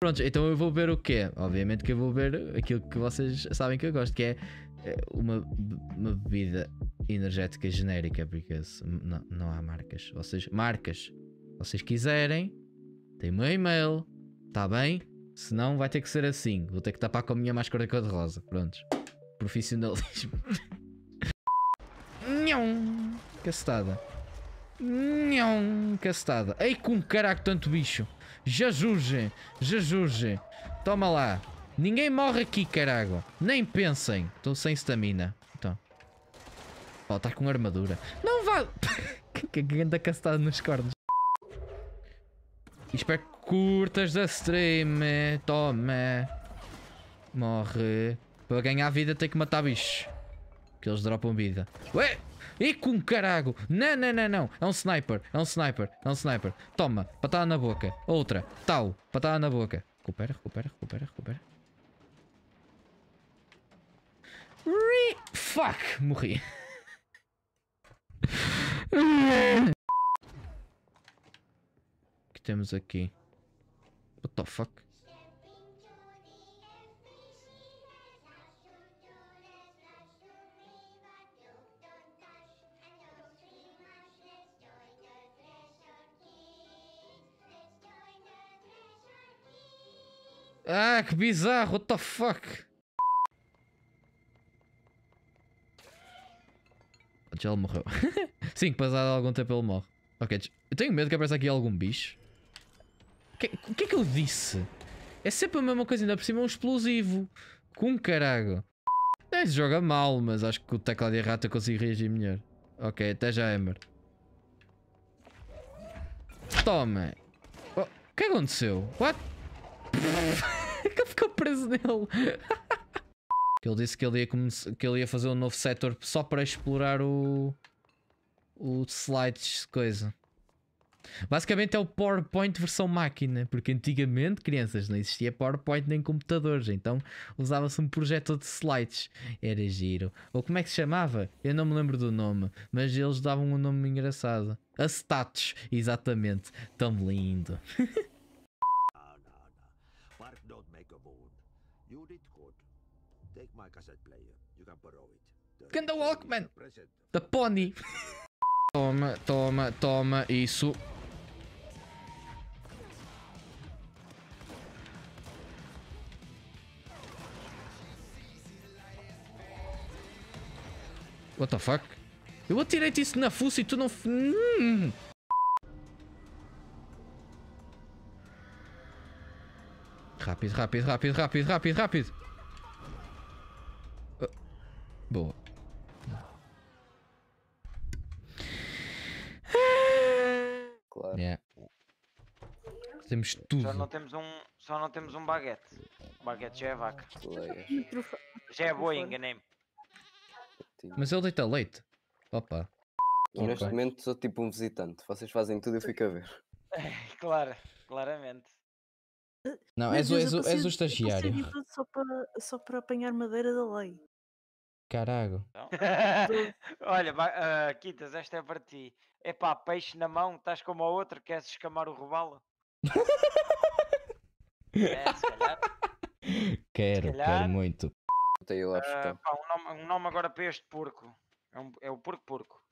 Prontos, então eu vou ver o que é. Obviamente que eu vou ver aquilo que vocês sabem que eu gosto, que é eh, uma, uma bebida energética genérica, porque não, não há marcas. Vocês, marcas, vocês quiserem, tem meu e-mail, tá bem? Se não, vai ter que ser assim. Vou ter que tapar com a minha máscara de rosa. Prontos. Profissionalismo. Nhão! Cacetada. Nham, é castada. Ei, com caraco tanto bicho. Jesus, Jesus. Toma lá. Ninguém morre aqui, carago. Nem pensem. Estou sem estamina Então. Oh, está com armadura. Não vá... que grande castada nos cornos. Espero que curtas da stream. Toma. Morre. Para ganhar vida tem que matar bichos. Que eles dropam vida. Ué! E com carago. Não, não, não, não. É um sniper. É um sniper. É um sniper. Toma. Patada na boca. Outra. Tal. Patada na boca. Recupera, recupera, recupera, recupera. Re Fuck. Morri. que temos aqui? What the fuck? Ah, que bizarro, what the fuck? Já ele morreu. Sim, que passado algum tempo ele morre. Ok, eu tenho medo que apareça aqui algum bicho. O que, que, é que eu disse? É sempre a mesma coisa, ainda por cima é um explosivo. Com carago. se joga mal, mas acho que o teclado errado eu consigo reagir melhor. Ok, até já, Emmer. Toma. O oh, que aconteceu? What? que ficou preso nele. ele disse que ele, ia que ele ia fazer um novo setor só para explorar o. o slides coisa. Basicamente é o PowerPoint versão máquina, porque antigamente, crianças, não existia PowerPoint nem computadores, então usava-se um projetor de slides. Era giro. Ou como é que se chamava? Eu não me lembro do nome, mas eles davam um nome engraçado. A status, exatamente. Tão lindo. You did good. Take my cassette player. You can borrow it. The the Walkman. The pony. Tom, Tom, Tom Isu. What the fuck? Eu atirei-te isso na fuça e tu não... Hum. Rápido, rápido, rápido, rápido, rápido, rápido. Ah, boa. Claro. Yeah. Temos tudo. Só não temos um, só não temos um baguete. O baguete já é vaca. Já é boi, enganei-me. Mas ele deita leite. Opa. Okay. Neste momento sou tipo um visitante. Vocês fazem tudo e eu fico a ver. claro, claramente. Não, és, o, és, o, és o estagiário. Só para, só para apanhar madeira da lei. Carago. Então, tipo, olha, uh, Quintas, esta é para ti. É pá, peixe na mão, estás como a outra, queres escamar o robalo? é, se calhar. Quero, calhar. quero muito. Uh, pá, um, nome, um, nome, agora para este porco. É, um, é o porco-porco.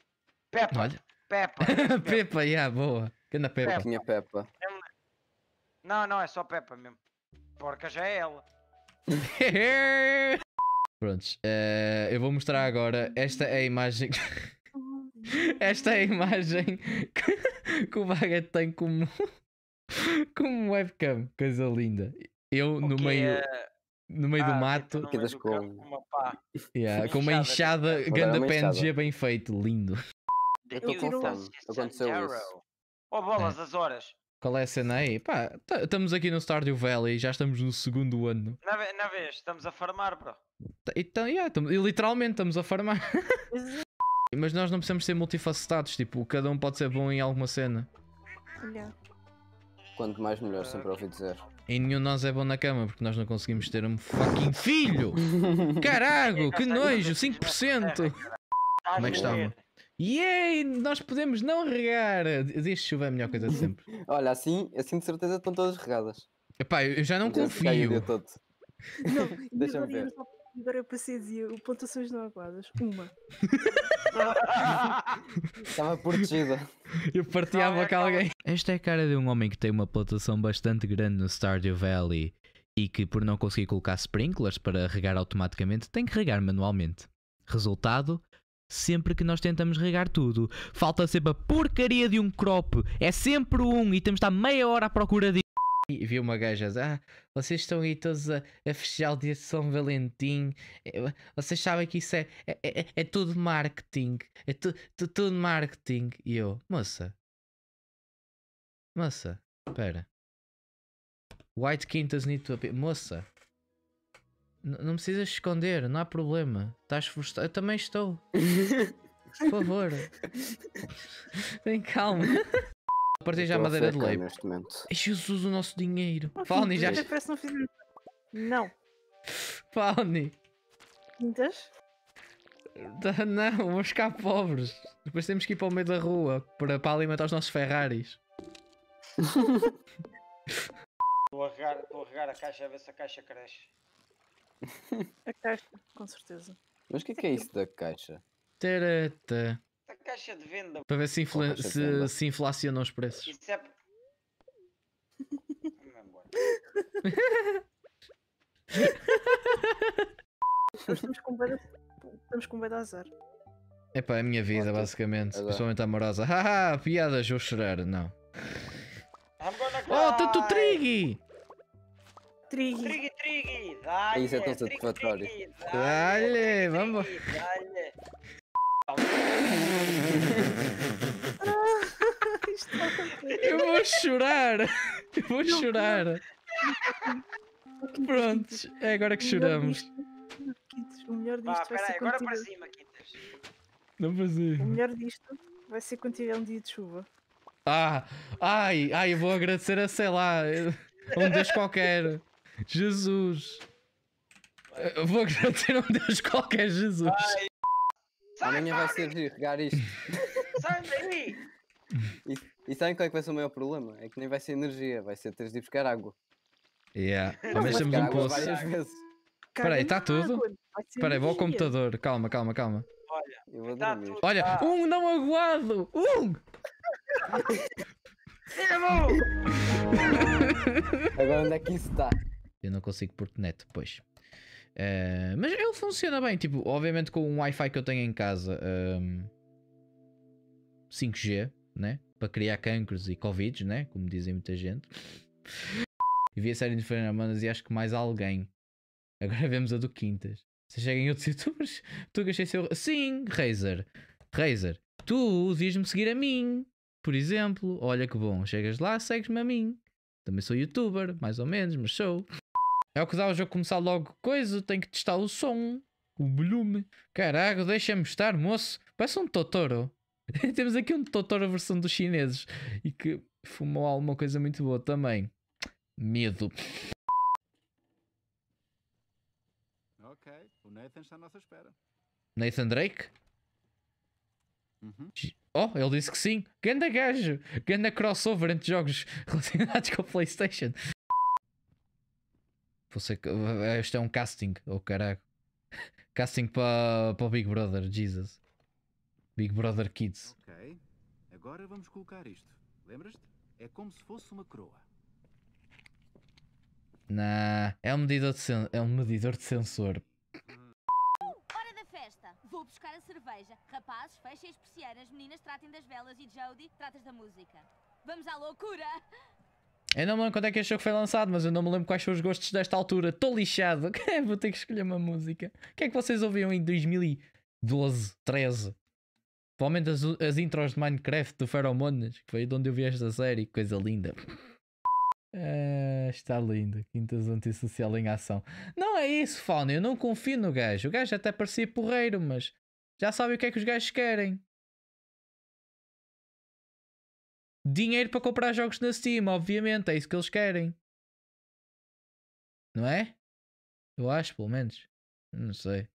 Peppa. Olha. Peppa. Peppa, yeah, boa. Que na Peppa. Peppa. É não, não, é só Peppa mesmo. Porca já é ela. Prontos, uh, eu vou mostrar agora. Esta é a imagem. Esta é a imagem que o Baguette tem como, como webcam. Coisa linda. Eu é- no meio. No meio ah, do mato, é meio do campo, com... Uma pá. Yeah, com uma enxada, é. ganda PNG bem feito, lindo. Eu, eu, eu aconteceu isso. Oh, bolas, é. as horas. Qual é a cena aí? Pá, estamos aqui no Stardew Valley e já estamos no segundo ano. Na, ve na vez, estamos a farmar, bro. Então, yeah, tamo, literalmente estamos a farmar. É. Mas nós não precisamos ser multifacetados, tipo, cada um pode ser bom em alguma cena. Melhor. Quanto mais melhor, sempre ouvi dizer. E nenhum de nós é bom na cama, porque nós não conseguimos ter um fucking filho! Carago, que nojo, 5%! Como é que estava? Yay! É, nós podemos não regar! Deixa chover é a melhor coisa de sempre. Olha, assim, assim de certeza estão todas regadas. Epá, eu já não já confio. Todo. Não, deixa-me ver. Agora, eu passei a dizer pontuações não aguadas. Uma. Estava protegida. Eu partilhava com alguém. Esta é a cara de um homem que tem uma plantação bastante grande no Stardew Valley e que, por não conseguir colocar sprinklers para regar automaticamente, tem que regar manualmente. Resultado: sempre que nós tentamos regar tudo. Falta sempre a porcaria de um crop. É sempre um e temos de estar meia hora à procura de. E vi uma gaja ah, vocês estão aí todos a, a o dia de São Valentim, é, vocês sabem que isso é, é, é, é tudo marketing, é tu, tu, tudo marketing. E eu, moça, moça, espera. White Quintas need to appear. Moça, não precisas esconder, não há problema. Estás frustrado. Eu também estou. Por favor. vem calma. Partei já a madeira de lei. É Jesus, o nosso dinheiro. Oh, Fauni, já. Parece não fiz. Não. Fauni. Quintas? Tá, não, vamos ficar pobres. Depois temos que ir para o meio da rua para, para alimentar os nossos Ferraris. Estou a, a regar a caixa a ver se a caixa cresce. A caixa, com certeza. Mas o que é, que é, é isso da caixa? Tarata. A caixa de venda. Para ver se, infla se, se inflacionam os preços. Isso é... estamos com bem, estamos com bem a azar. é é a minha vida, basicamente. Principalmente Pessoalmente amorosa. Haha, piadas, vou chorar. Não. Oh, tanto trigo Trigue, trigue, trigue, Dale, Isso é tão satisfatório. Dale, vamos. Dale. Eu vou chorar. Eu vou chorar. Pronto. é agora que choramos. O melhor disto vai ser aí, agora para cima, Quintas. Não para cima. O melhor disto vai ser quando tiver um dia de chuva. Ah, ai, ai, eu vou agradecer a sei lá, um Deus qualquer. Jesus. Eu vou agradecer a um Deus qualquer Jesus. Sai, Amanhã vai ser de regar isto. Sai daí! E, e sabem qual é que vai ser o maior problema? É que nem vai ser energia, vai ser teres de buscar água. Yeah, mas deixamos um poço. Espera aí, está tudo? Espera aí, vou ao computador. Calma, calma, calma. Olha, tá Olha tá. um não aguado! Um! Agora onde é que isso está? Eu não consigo porque net, pois. Uh, ah, mas ele funciona bem, tipo, obviamente com um Wi-Fi que eu tenho em casa um, 5G, né? Para criar cancros e Covid, né? Como dizem muita gente. e vi a série de Fernandes e acho que mais alguém. Agora vemos a do Quintas. Se cheguem outros youtubers, tu achei seu. Sim, Razer. Razer, tu diz-me seguir a mim, por exemplo. Olha que bom, chegas lá, segues-me a mim. Também sou youtuber, mais ou menos, mas sou. É o que dá o jogo começar logo coisa, tem que testar o som, o volume. Caraca, deixa-me estar, moço. Parece um Totoro. Temos aqui um Totoro versão dos chineses e que fumou alguma coisa muito boa também. Medo. Ok, o Nathan está à nossa espera. Nathan Drake? Uhum. Oh, ele disse que sim. Ganda gajo. Ganda crossover entre jogos relacionados com o PlayStation. Você, eh, este é um casting, oh caralho. Casting para, para o Big Brother, Jesus. Big Brother Kids. Ok, agora vamos colocar isto. Lembras-te? É como se fosse uma coroa. Nah, é um medidor de, sen é um medidor de sensor. Hora da festa! Vou buscar a cerveja. Rapazes, fechem as persianas. Meninas, tratem das velas. E Jody, tratas da música. Vamos à loucura! Eu não me lembro quando é que este que foi lançado, mas eu não me lembro quais foram os gostos desta altura. Estou lixado. Vou ter que escolher uma música. O que é que vocês ouviam em 2012, 13? Provavelmente as, as intros de Minecraft do Feromonas, que foi de onde eu vi esta série. Coisa linda. Eh, está lindo. Quintas antissocial em ação. Não é isso, Fauna. Eu não confio no gajo. O gajo até parecia porreiro, mas já sabe o que é que os gajos querem. dinheiro para comprar jogos na Steam, obviamente, é isso que eles querem. Não é? Eu acho, pelo menos. Não sei.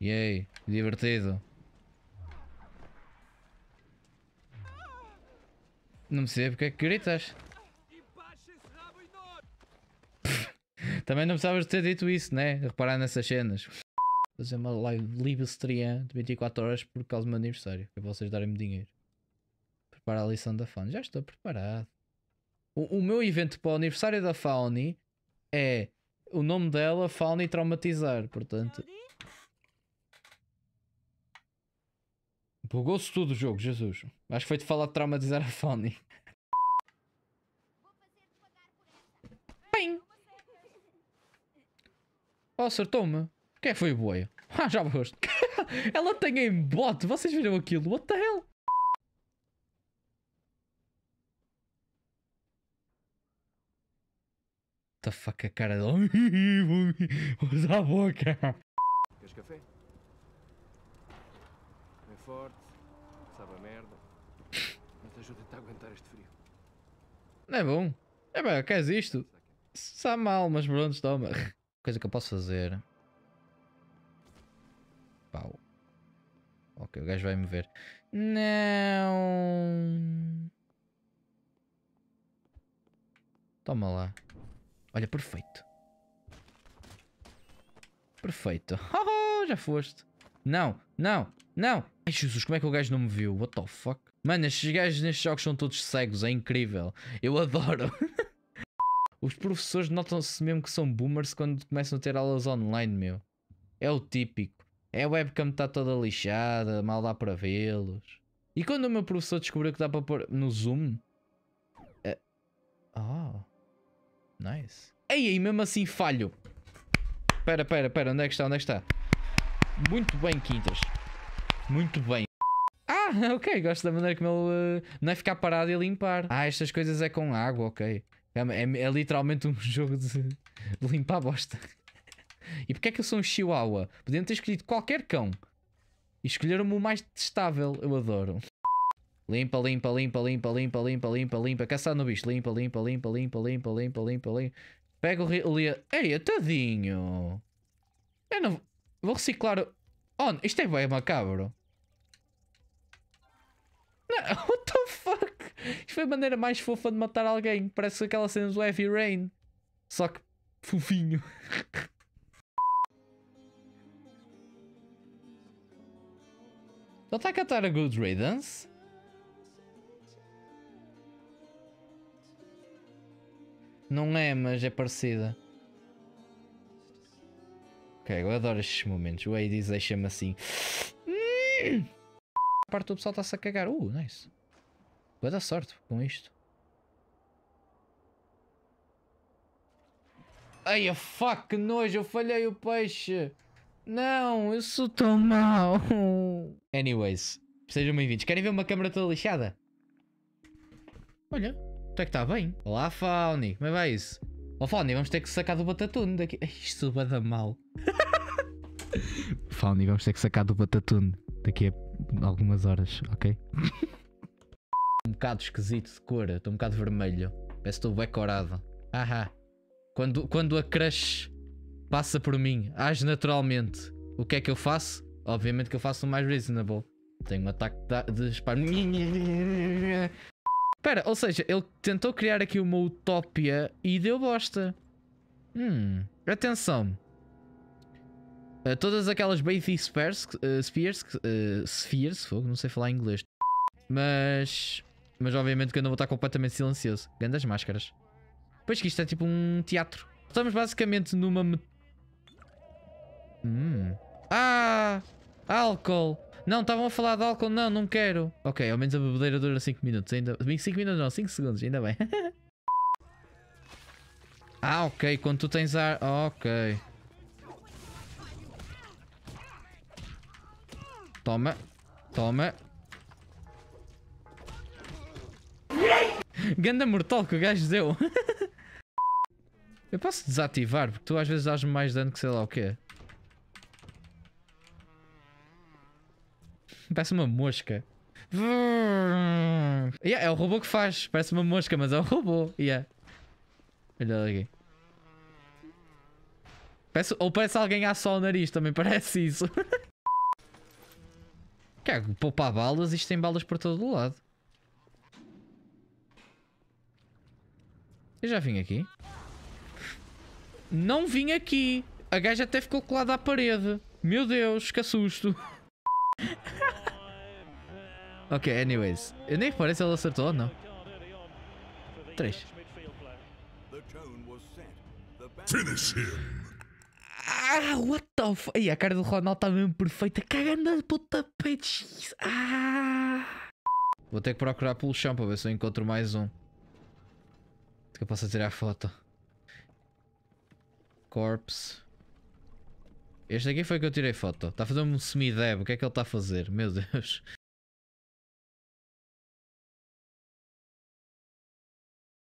E aí, divertido. Não me sei porque é que gritas. Também não precisavas de ter dito isso, né? Reparar nessas cenas. Fazer uma live livre stream de 24 horas por causa do meu aniversário. Para vocês darem-me dinheiro para a lição da Fauni. Já estou preparado. O, o, meu evento para o aniversário da Fauni é o nome dela, Fauni Traumatizar. Portanto. Bugou-se tudo o jogo, Jesus. Acho que foi de falar de traumatizar a Fauni. Bem! Oh, acertou-me. Quem é foi o boia? Ah, já gosto. Ela tem aimbot. Vocês viram aquilo? What the hell? the fuck, a cara de Vou usar a boca. Queres café? É forte, sabe a merda, mas ajuda-te a aguentar este frio. Não é bom. É bem, queres isto? Sabe mal, mas pronto, toma. Coisa que eu posso fazer. Pau. Ok, o gajo vai me ver. Não. Toma lá. Olha, perfeito. Perfeito. Oh, oh, já foste. Não, não, não. Ai, Jesus, como é que o gajo não me viu? What the fuck? Mano, estes gajos nestes jogos são todos cegos. É incrível. Eu adoro. Os professores notam-se mesmo que são boomers quando começam a ter aulas online, meu. É o típico. É a webcam está toda lixada, mal dá para vê-los. E quando o meu professor descobriu que dá para pôr no Zoom... É... Oh. Nice. Ei, aí mesmo assim falho. Pera, pera, pera, onde é que está, onde é que está? Muito bem, Quintas. Muito bem. Ah, ok, gosto da maneira como ele... Uh, não é ficar parado e limpar. Ah, estas coisas é com água, ok. É, é, é literalmente um jogo de, de limpar a bosta. E porquê é que eu sou um chihuahua? Podiam ter escolhido qualquer cão. E escolheram-me o mais detestável, eu adoro. Limpa, limpa, limpa, limpa, limpa, limpa, limpa, limpa. Caçar no bicho. Limpa, limpa, limpa, limpa, limpa, limpa, limpa, limpa. Pega o... Lia... Ei, tadinho. Eu não... Vou reciclar... Oh, isto é bem macabro. Não, what the fuck? Isto foi a maneira mais fofa de matar alguém. Parece aquela cena do Heavy Rain. Só que fofinho. Ele está a cantar a Good Riddance? Não é, mas é parecida. Ok, eu adoro estes momentos. O Hades deixa-me assim. Hum. A parte do pessoal está-se a cagar. Uh, nice. Boa da sorte com isto. Ai, fuck, que nojo, eu falhei o peixe. Não, eu sou tão mau. Anyways, sejam bem-vindos. Querem ver uma câmera toda lixada? Olha. Tu é que está bem? Olá, Fauni. Como é que vai isso? Ó, oh, Fauni, vamos ter que sacar do batatune daqui. Isto bada mal. Fauni, vamos ter que sacar do batatune daqui a algumas horas, ok? um bocado esquisito de cor. Estou um bocado vermelho. Parece que estou bem corado. Ahá. Quando, quando a crush passa por mim, age naturalmente. O que é que eu faço? Obviamente que eu faço o mais reasonable. Tenho um ataque de, de Espera, ou seja, ele tentou criar aqui uma utopia e deu bosta. Hum, atenção. Uh, todas aquelas Bathy Spheres, uh, spheres, uh, spheres fogo, não sei falar inglês. Mas, mas obviamente que eu não vou estar completamente silencioso. Grandes máscaras. Pois que isto é tipo um teatro. Estamos basicamente numa... Hum. Ah! Álcool! Não, estavam a falar de álcool, não, não quero. Ok, ao menos a bebedeira dura 5 minutos. Ainda... 5 minutos não, 5 segundos, ainda bem. ah, ok, quando tu tens ar... Ok. Toma. Toma. Ganda mortal que o gajo deu. Eu posso desativar, porque tu às vezes dás-me mais dano que sei lá o quê. parece uma mosca. Yeah, é o robô que faz, parece uma mosca, mas é um robô. Yeah. Olha aqui. Parece, ou parece alguém a só o nariz, também parece isso. Quer poupar balas, isto tem balas por todo o lado. Eu já vim aqui. Não vim aqui. A gaja até ficou colada à parede. Meu Deus, que assusto. Ok, anyways. Eu nem parece se ele acertou ou não. 3. Finish him! Ah, what the fuck? Ei, a cara do Ronaldo tá mesmo perfeita. Cagando puta peixe. Ah. Vou ter que procurar pelo chão para ver se eu encontro mais um. Que eu possa tirar a foto. Corpse. Este aqui foi que eu tirei foto. Está fazendo um semi-deb. O que é que ele está a fazer? Meu Deus.